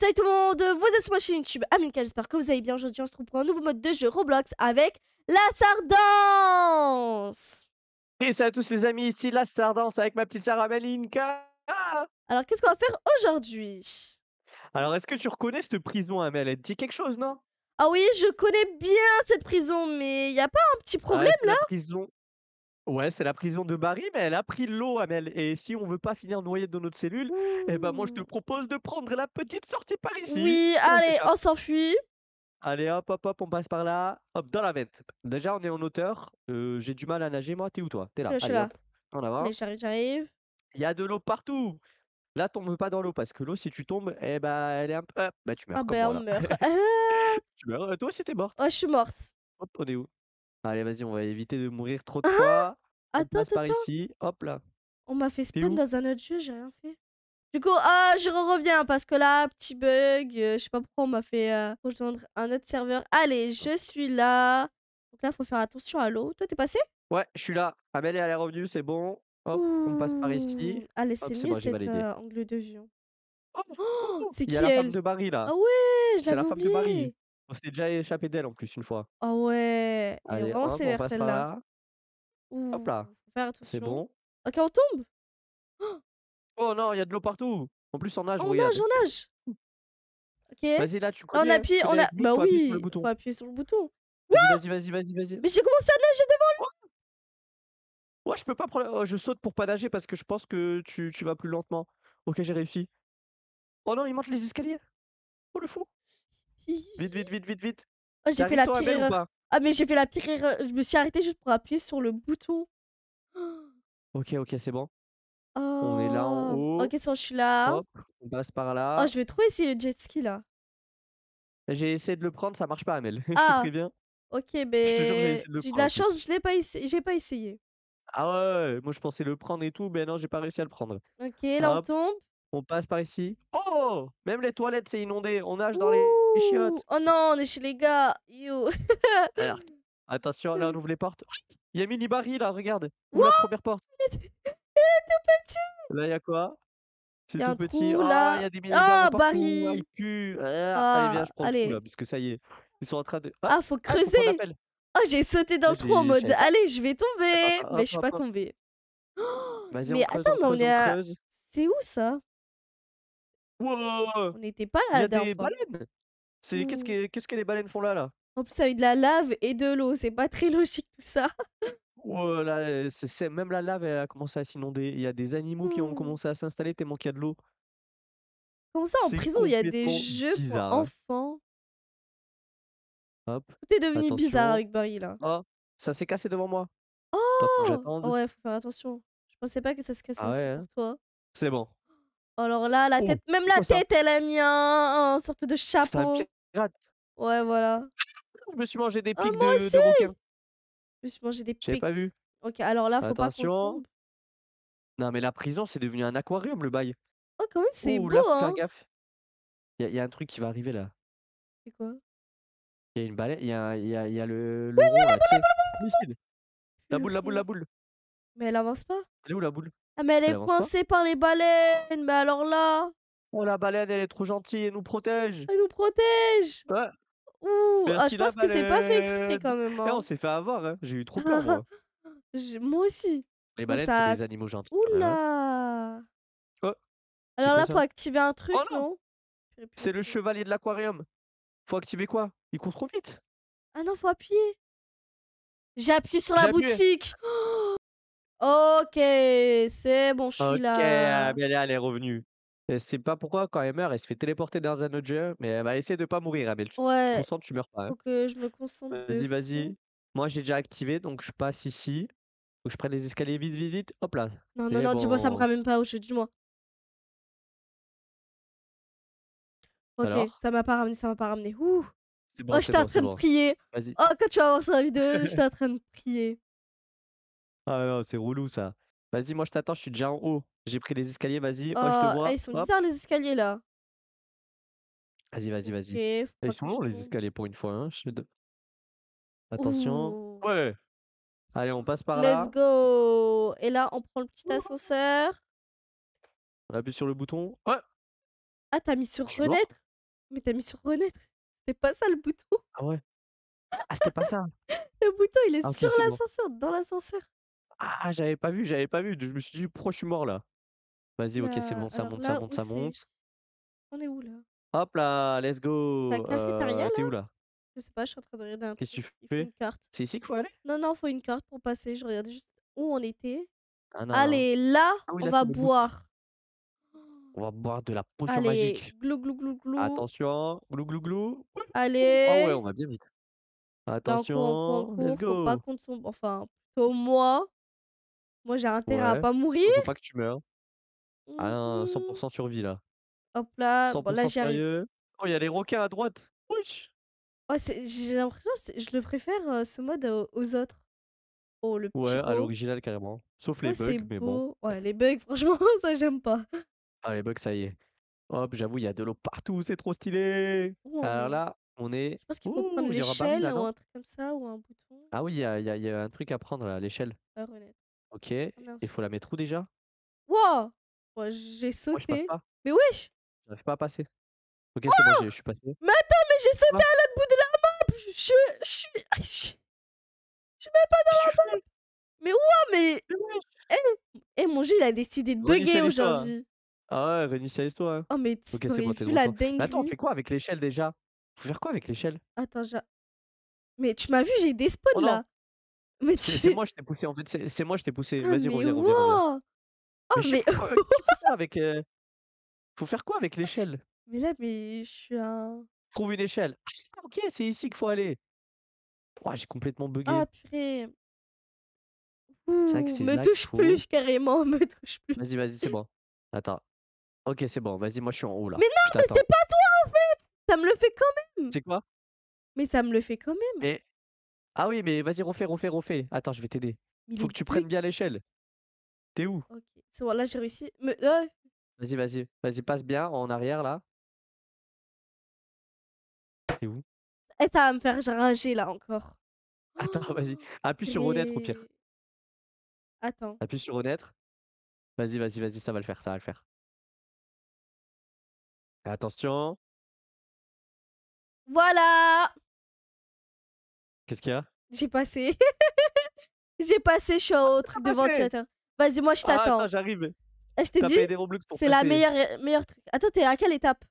Salut tout le monde, vous êtes sur ma YouTube Aminka. j'espère que vous allez bien. Aujourd'hui, on se retrouve pour un nouveau mode de jeu Roblox avec la Sardance Et salut à tous les amis, ici la Sardance avec ma petite sœur Amelinka Alors, qu'est-ce qu'on va faire aujourd'hui Alors, est-ce que tu reconnais cette prison, Amel Elle te dit quelque chose, non Ah oui, je connais bien cette prison, mais il n'y a pas un petit ah problème, là Ouais, c'est la prison de Barry, mais elle a pris l'eau, Amel. Et si on veut pas finir noyé dans notre cellule, eh ben moi je te propose de prendre la petite sortie par ici. Oui, allez, on s'enfuit. Allez, hop, hop, hop, on passe par là. Hop, dans la vente. Déjà, on est en hauteur. Euh, j'ai du mal à nager, moi. T'es où, toi T'es là. Je suis là. On avance. J'arrive, j'arrive. Il y a de l'eau partout. Là, tombe pas dans l'eau parce que l'eau, si tu tombes, eh ben, elle est un peu. Ah, bah, tu meurs. Ah, ben, on meurt. tu meurs. Euh, toi aussi, t'es morte. Ouais, je suis morte. Hop, on est où Allez, vas-y, on va éviter de mourir trop de ah! fois. On attends, passe attends, par ici. Hop là. On m'a fait spawn dans un autre jeu, j'ai rien fait. Du coup, ah, je reviens parce que là, petit bug. Euh, je sais pas pourquoi on m'a fait euh, rejoindre un autre serveur. Allez, je suis là. Donc là, faut faire attention à l'eau. Toi, t'es passé Ouais, je suis là. Amel est revenue, c'est bon. Hop, on passe par ici. Allez, c'est mieux cet euh, angle de vue. Hein. Oh! Oh! c'est qui Il y la femme de Barry là. Ah ouais, je l'avais oublié. La femme de Barry. On s'est déjà échappé d'elle en plus une fois. Oh ouais. Allez, on celle-là. Hop là. C'est bon. Ok, on tombe. Oh! oh non, il y a de l'eau partout. En plus, on nage, on nage, on nage. Ok. Vas-y, là, tu connais. on hein, appuie, on a. Bah oui, appuyer sur le bouton. Vas-y, vas-y, vas-y, vas-y. Mais j'ai commencé à nager devant. lui. Ouais, je peux pas prendre. Oh, je saute pour pas nager parce que je pense que tu, tu vas plus lentement. Ok, j'ai réussi. Oh non, il monte les escaliers. Oh le fou. Vite, vite, vite, vite, vite. Ah, j'ai fait la pire erreur. Ah, mais j'ai fait la pire erreur. Je me suis arrêté juste pour appuyer sur le bouton. Ok, ok, c'est bon. On est là en oh. haut. Ok, je suis là. on passe par là. Oh, je vais trop essayer le jet ski là. J'ai essayé de le prendre, ça marche pas, Amel. Ah. je bien. Ok, mais j'ai la chance, je l'ai pas, pas essayé. Ah ouais, moi je pensais le prendre et tout, mais non, j'ai pas réussi à le prendre. Ok, là on tombe. On passe par ici. Oh Même les toilettes, c'est inondé. On nage dans les. Oh non, on est chez les gars. You. Attention, là, on ouvre les portes. Il y a mini Barry là, regarde. Wow la première porte. Il est tout petit. Là, il y a quoi C'est tout petit. Ah, il y a des mini ah, ah, Barry. Il ah, allez, viens, je prends Le là, parce que ça y est. Ils sont en train de. Ah, faut creuser. Ah, oh, j'ai sauté dans le trou en mode allez, je vais tomber. mais je suis pas tombée. mais attends, on, est à. C'est où ça On n'était pas là la dernière fois. C'est mmh. qu'est-ce que les baleines font là là En plus eu de la lave et de l'eau, c'est pas très logique tout ça. Oh c'est, même la lave, elle a commencé à s'inonder. Il y a des animaux qui ont mmh. commencé à s'installer T'es manqué de l'eau. Comment ça, en prison, il y a des jeux pour hein. enfants Hop, Tout est devenu bizarre avec Barry là. Oh, ça s'est cassé devant moi. faut Oh Ouais, faut faire attention. Je pensais pas que ça se cassait ah aussi hein. pour toi. C'est bon. Alors là, la oh, tête, même la tête, elle est mienne En sorte de chapeau. ouais, voilà. Je me suis mangé des ah, pics de, aussi Je me suis mangé des pics. J'ai pas vu. Ok, alors là, faut pas qu'on tombe. Non, mais la prison, c'est devenu un aquarium, le bail. Oh, quand même, c'est beau, faut faire hein! gaffe. Il y, a un truc qui va arriver, là. C'est quoi Il y a une balai... Il y a, y, a, y a, le... le la, boule, la, boule, la boule, la boule, la boule, la boule. Mais elle avance pas. Elle est où, la boule ah, mais elle est coincée par les baleines, mais alors là. Oh, la baleine, elle est trop gentille, elle nous protège. Elle nous protège. Ouais. Ouh, ah, je pense que c'est pas fait exprès quand même. Eh, on hein. s'est fait avoir, hein. j'ai eu trop peur moi. moi aussi. Les baleines, c'est des animaux gentils. Hein. Oula Alors là, faut activer un oh, truc, non, C'est le chevalier de l'aquarium. Faut activer quoi Il court trop vite. Ah non, faut appuyer. J'ai appuyé sur la boutique. OK, c'est bon, je suis là. Ok, ah, elle est revenue. C'est pas pourquoi, quand elle meurt, elle se fait téléporter dans un autre jeu, mais elle va essayer de pas mourir, hein, Amel. Tu tu meurs pas. Hein. faut que je me concentre Vas-y, vas-y. Moi, j'ai déjà activé, donc je passe ici. Faut que je prenne les escaliers vite, vite, vite. Hop là. Non, non, non, dis-moi, ça me ramène pas au jeu, dis-moi. OK, ça m'a pas ramené, ça m'a pas ramené. Ouh. c'est Oh, bon, en train de prier. Oh, quand tu vas voir la vidéo, j'étais en train de prier. Ah non, c'est relou ça. Vas-y, moi je t'attends, je suis déjà en haut. J'ai pris les escaliers, vas-y. je te ah, vois. ah, ils sont bizarres les escaliers là. Vas-y, vas-y, vas-y. Ils sont les escaliers pour une fois. Hein. Attention. Ouais. Allez, on passe par là. Let's go. Et là, on prend le petit ascenseur. On appuie sur le bouton. Ouais. Ah, t'as mis sur renaître? Mais t'as mis sur renaître. C'était pas ça le bouton. Ah ouais. Ah, c'était pas ça. Le bouton, il est ah, sur l'ascenseur, dans l'ascenseur. Ah, j'avais pas vu, j'avais pas vu. Je me suis dit, pourquoi je suis mort là Vas-y, ok, c'est bah, bon, ça monte, ça monte, ça monte. On est où là Hop là, let's go. La cafétéria euh, T'es où là Je sais pas, je suis en train de regarder un Qu'est-ce que tu fais une carte. C'est ici qu'il faut aller Non, non, il faut une carte pour passer. Je regardais juste où on était. Ah, Allez, là, ah on va boire. On va boire de la potion Allez, magique. glou glou glou glou. Attention, glou glou glou. Allez. Ah ouais, on va bien vite. Attention, bah, on court, on court, Attention, let's go pas contre Enfin, plutôt moi. Moi, j'ai intérêt à pas mourir. Faut pas que tu meurs. Ah non, 100% mmh. survie là. Hop là, bon là Oh, il y a les roquins à droite. Wesh. Oh, j'ai l'impression que je le préfère ce mode aux autres. Oh, le Ouais, à l'original carrément. Sauf les bugs, mais bon. Ouais, les bugs, franchement, ça j'aime pas. Ah, les bugs, ça y est. Hop, j'avoue, il y a de l'eau partout, c'est trop stylé. Oh, Alors là, on est. Je pense qu'il faut prendre l'échelle ou un truc comme ça, ou un bouton. Ah oui, il y a, y a- un truc à prendre là, l'échelle. Ok. Oh, il faut la mettre où déjà? Wow! j'ai ah sauté. Mais wesh! J'arrive pas à passer. Ok, c'est bon, je suis passé. Mais attends, mais j'ai sauté hein? à l'autre bout de la map! Je, je suis. Je suis même pas. dans la map. Mais mais. mais wesh. Eh, eh mon jeu, il a décidé de bugger aujourd'hui. Ah ouais, réinitialise-toi. Hein. Oh, mais tu la dingue. attends, on fait quoi avec l'échelle déjà? Faut faire quoi avec l'échelle? Attends, j'ai. Mais tu m'as vu, j'ai des Oh là. Mais tu... C'est moi, je t'ai poussé en fait. C'est moi, je t'ai poussé. Ah, vas-y, reviens, reviens, reviens. Oh, mais. avec, euh, Faut faire quoi avec l'échelle Mais là, mais je suis un. Trouve une échelle. Ah, ok, c'est ici qu'il faut aller. Oh, j'ai complètement bugué. Ah, purée. me touche plus, carrément, me touche plus. Vas-y, vas-y, c'est bon. Attends. Ok, c'est bon, vas-y, moi je suis en haut là. Mais non, mais c'est pas toi en fait Ça me le fait quand même C'est quoi Mais ça me le fait quand même. Mais ah oui, mais vas-y, refais, refais, refais. Attends, je vais t'aider. Il Faut que tu prennes bien l'échelle. T'es où Ok, c'est bon, là j'ai réussi. Mais ah! Vas-y, vas-y, vas-y, passe bien en arrière là. T'es où eh, ça va me faire rager là encore. Attends, vas-y. Oh! Appuie sur honnête, au pire. Attends. Appuie sur honnête. Vas-y, vas-y, vas-y, ça va le faire, ça va le faire. Attention. Voilà Qu'est-ce qu'il y a J'ai passé. J'ai passé, je suis ah, au truc devant Vas-y, moi je ah, t'attends. Ah, j'arrive. Eh, je t'ai dit, c'est la meilleure, euh, meilleure truc. Attends, t'es à quelle étape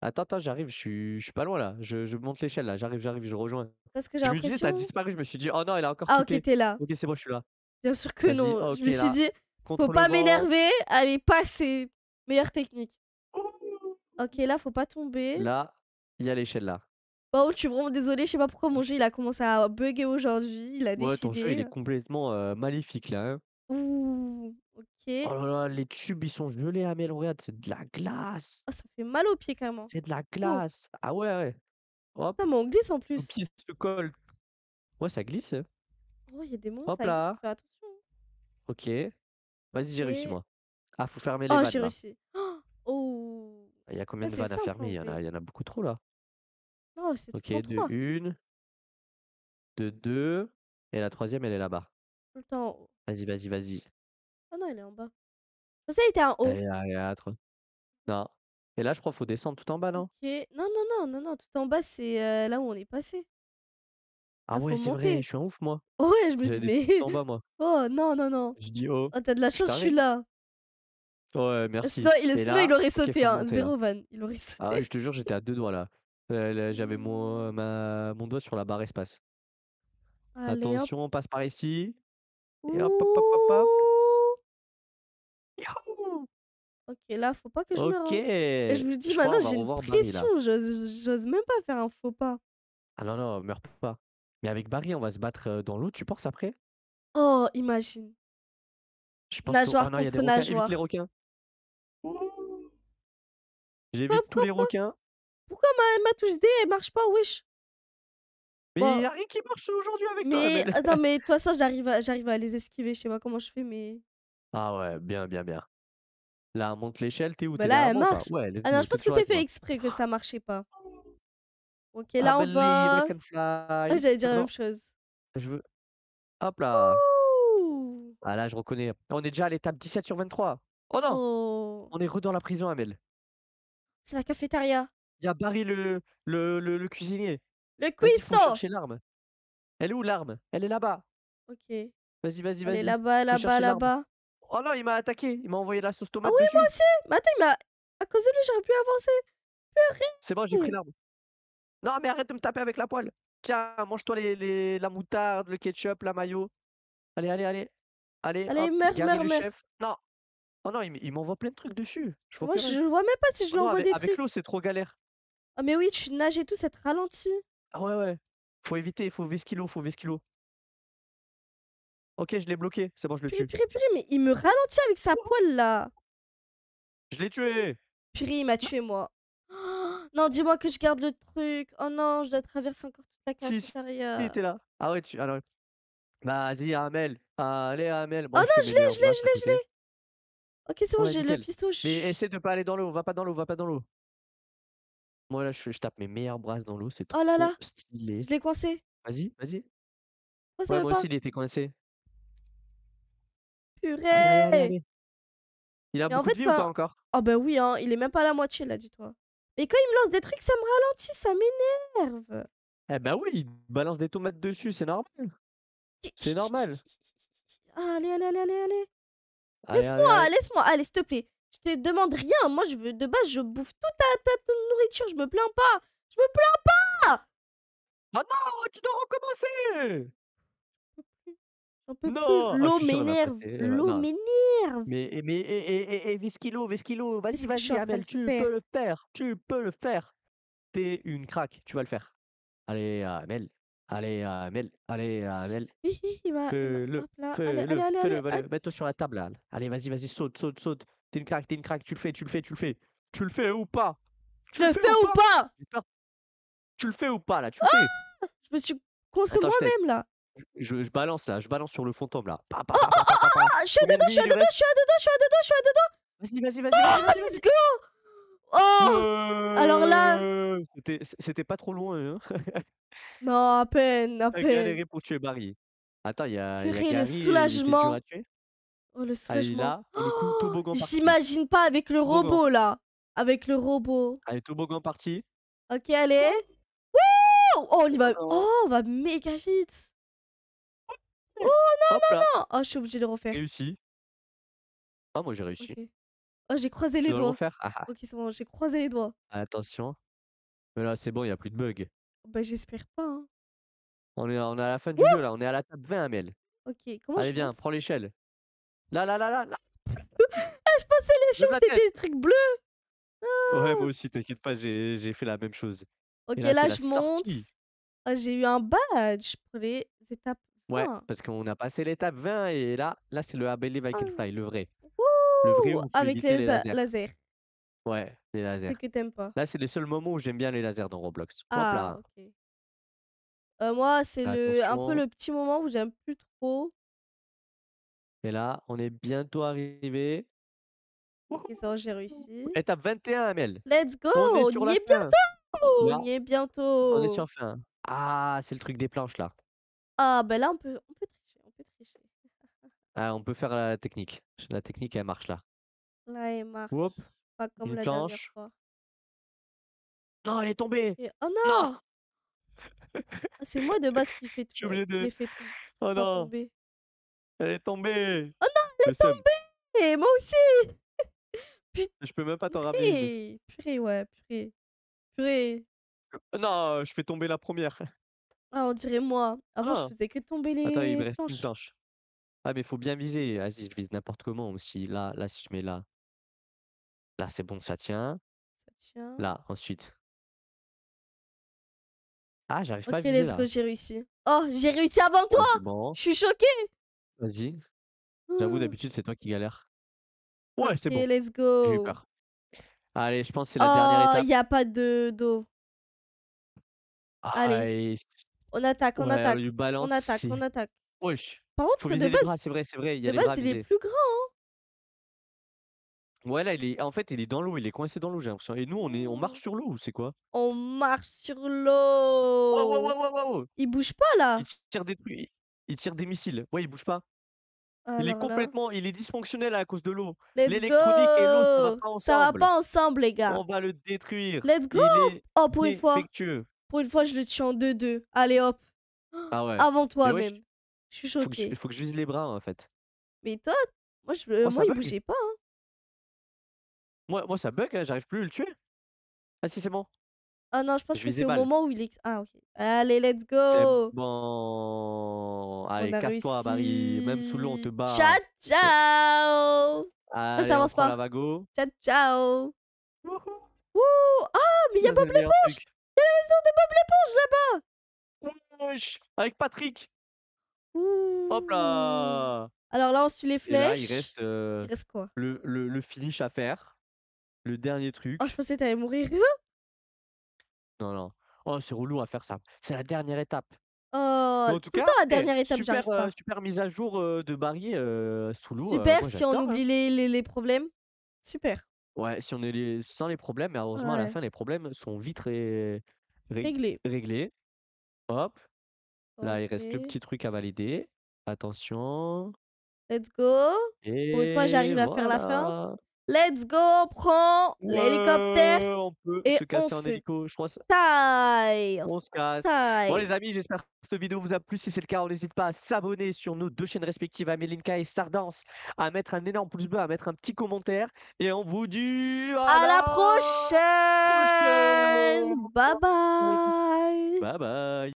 Attends, attends, j'arrive, je suis, je suis pas loin là. Je, je monte l'échelle là, j'arrive, j'arrive, je rejoins. Parce que j'ai l'impression. Tu me disais, disparu, je me suis dit, oh non, elle a encore Ah, ok, t'es là. Ok, c'est bon, je suis là. Bien sûr que non. Ah, je me suis dit, faut pas m'énerver, allez, passez Meilleure technique. Ok, là, faut pas tomber. Là, il y a l'échelle là. Bon, oh, je suis vraiment désolé. je sais pas pourquoi mon jeu il a commencé à bugger aujourd'hui. Il a ouais, ton jeu il est complètement euh, maléfique là. Hein. Ouh, ok. Oh là là, les tubes ils sont gelés, Amel, regarde, c'est de la glace. Oh, ça fait mal aux pieds quand même. C'est de la oh. glace. Ah ouais, ouais. Hop, mais on glisse en plus. pied se colle. Ouais, ça glisse. Hein. Oh, il y a des monstres, Hop là. attention. Hein. Ok. Vas-y, j'ai réussi moi. Ah, faut fermer les Oh, vannes j'ai réussi. Oh, Il y a combien de vannes à fermer Il y il y en a beaucoup trop là. Oh, ok, de 1, une, de deux, et la troisième, elle est là-bas. Tout le temps en haut. Vas-y, vas-y, vas-y. Ah non, elle est en bas. Je pensais qu'elle était en haut. Elle est là, Non. Et là, je crois qu'il faut descendre tout en bas, non Ok. Non, non, non, non, non. Tout en bas, c'est euh, là où on est passé. Ah Là, ouais, c'est vrai, je suis un ouf, moi. Ouais, je me suis mis. tout en bas, moi. Oh non, non, non. Je dis oh. Ah, t'as de la chance, je suis là. Ouais, euh, merci. il, le Et snow, là, hein. Hein. il aurait ah sauté, hein. Zéro van. Il aurait Ah sauté. ouais, je te jure, j'étais à deux doigts, là. J'avais mmh. mon, doigt sur la barre espace. Attention, on passe par ici. Et hop, hop, hop, hop, hop. Ok, là, faut pas que je me hein. Ok. je vous dis, maintenant, j'ai une pression. J'ose même pas faire un faux pas. Ah non, non, meurs pas. Mais avec Barry, on va se battre dans l'eau, tu penses après Oh, imagine. Je pense que. les requins. J'évite tous les requins. Pourquoi ma, ma touche D, elle marche pas, wesh mais il a rien qui marche aujourd'hui avec mais... toi. Attends, mais de toute façon, j'arrive à, j'arrive à les esquiver. Je sais pas comment je fais, mais. Ah ouais, bien, bien, bien. Là, on monte l'échelle, t'es où bah es Là, elle marche. ah non, je pense que t'es fait exprès que ça marchait pas. Ok, là, on va. Ah, J'allais dire la même chose. Je veux. Hop là. Ah là, je reconnais. On est déjà à l'étape 17 sur 23. Oh non oh! On est re dans la prison, Amel. C'est la cafétéria. Il y a Barry le, le, le, cuisinier. Le cuistot chercher l'arme. Elle est où l'arme Elle est là-bas. Ok. Vas-y, vas-y, vas-y. Elle est là-bas, là-bas, là-bas. Oh non, il m'a attaqué. Il m'a envoyé la sauce ah tomate. Ah oui, moi aussi. attends, il m'a. À cause de lui, j'aurais pu avancer. C'est bon, j'ai pris l'arme. Non, mais arrête de me taper avec la poêle. Tiens, mange-toi les, la moutarde, le ketchup, la mayo. Allez, allez, allez. Allez, allez hop, merde, Non. Oh non, il m'envoie plein de trucs dessus. Je moi, je vois même pas si je oh l'envoie des trucs. c'est trop galère. Oh, mais oui, tu nages et tout, ça te ralentit. Ah ouais, ouais. Faut éviter, faut veskilo, faut veskilo. Ok, je l'ai bloqué, c'est bon, je le tue. puri, mais il me ralentit avec sa poêle là. Je l'ai tué. Puri, il m'a ah! tué moi. non, dis-moi que je garde le truc. Oh non, je dois traverser encore toute la Si, si, si, là. Ah ouais, tu. Alors... Ah Vas-y, Amel. Allez, Amel. oh non, je l'ai, je l'ai, je l'ai, je l'ai. Ok, c'est bon, j'ai le pistolet. Mais essaie de pas aller dans l'eau, va pas dans l'eau, va pas dans l'eau. Moi, là, je, tape mes meilleures brasses dans l'eau. C'est trop Oh là là stylé. Je l'ai coincé. Vas-y, vas-y. moi aussi, il était coincé. Purée Il a beaucoup de vie ou pas encore oh ben oui, hein, il est même pas à la moitié là, dis-toi. Et quand il me lance des trucs, ça me ralentit, ça m'énerve. Eh ben oui, il balance des tomates dessus, c'est normal. C'est normal. Allez, allez, allez, allez, Laisse-moi, laisse-moi. Allez, s'il te plaît. Je te demande rien. Moi, je veux, de base, je bouffe toute ta, nourriture. Je me plains pas. Je me plains pas. Ah non, tu dois recommencer. non ah, L'eau m'énerve euh, L'eau m'énerve Mais, mais, et, et, et, vas-y, vas-y, Amel, tu peux le faire Tu peux le faire T'es une craque, tu vas le faire. Allez, Amel Allez, Amel Allez, Amel Fais-le Fais-le Mets-toi sur la table, là. Allez, vas-y, vas-y, saute, saute, saute T'es une craque, t'es une craque, tu le fais, tu le fais, tu le fais. Tu le fais ou pas Tu le fais, ou pas, Tu le fais ou pas là Tu le ah! fais Je me suis coincé moi-même là. Je, balance là, je balance sur le fantôme là. Oh suis à Oh je suis à dedans, je suis à dedans, je suis à dedans, je suis à dedans, je suis à dedans. Vas-y, vas-y, vas-y. Ah, let's go Oh Alors là. C'était pas trop loin. Hein. non, à peine, à peine. galéré pour tuer Barry. Attends, il y a. le soulagement. Oh, le Elle là. J'imagine pas avec le Robot. là. Avec le robot. Allez, toboggan parti. Ok, allez. Wouh oh, on y va. Oh, on va méga vite. Oh non non non, oh, je suis obligé de le refaire. réussi. Ah, moi j'ai réussi. Oh, j'ai croisé les doigts. refaire ah, ah. Ok, c'est bon, j'ai croisé les doigts. Attention. Mais là, c'est bon, il n'y a plus de bug. Bah, j'espère pas. Hein. On est, on est à la fin du jeu là, on est à la table 20, Amel. Ok, comment Allez, viens, prends l'échelle. Là, là, là, là, là. Ah, je pensais les c'était des trucs bleus. Ouais, ah. moi aussi, t'inquiète pas, j'ai fait la même chose. Ok, là, je monte. Ah, j'ai eu un badge pour les étapes 20. Ouais, parce qu'on a passé l'étape 20 et là, là c'est le Abelie Viking Fly, le vrai. le vrai Avec les, lasers. Ouais, les lasers. Ce que t'aimes pas. Là, c'est le seul moment où j'aime bien les lasers dans Roblox. Ah, là. ok. Euh, moi, c'est le, un peu le petit moment où j'aime plus trop. Et là, on est bientôt arrivé. ça, j'ai réussi. Étape 21, Amel. Let's go On, est, y est bientôt On y est bientôt On est sur fin. Ah, c'est le truc des planches, là. Ah, ben là, on peut, on peut tricher. On peut, tricher. Ah, on peut faire la technique. La technique, elle marche, là. Là, elle marche. Pas comme la planche. Non, elle est tombée Oh non, C'est moi de base qui fait tout. Fait tout. Oh non elle est tombée Oh non, elle est tombée Et moi aussi Putain Je peux même pas t'en rappeler. Purée, ouais, purée. Purée. Oh non, je fais tomber la première. Ah, on dirait moi. Avant, je ah. faisais que tomber les Attends, il me reste Ah, mais faut bien viser. Vas-y, je vise n'importe comment. aussi. là, là, si je mets là. Là, c'est bon, ça tient. Ça tient. Là, ensuite. Ah, j'arrive pas à viser, Ok, viser let's go, j'ai réussi. Oh, j'ai réussi avant oh, toi! Je suis choquée! Vas-y. J'avoue, mmh. d'habitude, c'est toi qui galère. Ouais, c'est Ok, bon. let's go. Allez, je pense que c'est la dernière oh, étape. Oh, il n'y a pas de d'eau. Allez, ah, on attaque, on attaque, on attaque, on attaque. Wesh. Par contre, de base, c'est vrai, c'est vrai, il est plus grand. Hein. Ouais, là, il est... en fait, il est dans l'eau, il est coincé dans l'eau, j'ai l'impression. Et nous, on est... on marche mmh. sur l'eau, ou c'est quoi? On marche sur l'eau. wow, wow, Il bouge pas là. des il tire des missiles. Ouais, il bouge pas. Ah il est complètement, il est dysfonctionnel à cause de l'eau. L'électronique et l'eau, ça va pas ensemble. va pas ensemble, les gars. On va le détruire. Let's go. Oh, pour une fois. Pour une fois, je le tue en 2-2. Allez, hop. Ah Avant toi même. Je... suis choqué. Il faut, que je vise les bras, en fait. Mais toi, moi, je... il bougeait pas. Hein. Moi, moi, ça bug, hein, j'arrive plus à le tuer. Ah si, c'est bon. Ah non, je pense que c'est au moment où il est... Ah ok. Allez, let's go. Bon. Allez, ah, casse-toi, Marie. Même sous l'eau, on te bat. Ciao, ciao. On ça pas. Ciao, ciao. Wouhou. Ah, mais il y a Bob l'éponge. Il y a la maison de Bob l'éponge là-bas. Avec Patrick. Hop là. Alors là, on suit les flèches. là, euh, il reste, quoi le, le, le, finish à faire. Le dernier truc. Oh, je pensais que t'allais mourir. non, non. Oh, c'est relou à faire ça. C'est la dernière étape. Oh, en tout, la eh, dernière étape, super, euh, super mise à jour euh, de Barry euh, sous Super, si on hein. oublie les, problèmes. Super. Ouais, si on est sans les problèmes, mais heureusement à la fin les problèmes sont vite réglés. Hop, là il reste le petit truc à valider. Attention. Let's go. une fois, j'arrive à faire la fin. Let's go, on prend l'hélicoptère. on peut se casser en hélico, je crois On se casse. Bon, les amis, j'espère que cette vidéo vous a plu. Si c'est le cas, on n'hésite pas à s'abonner sur nos deux chaînes respectives, Amelinka et Sardance, à mettre un énorme pouce bleu, à mettre un petit commentaire. Et on vous dit à, la prochaine. Bye bye. Bye bye.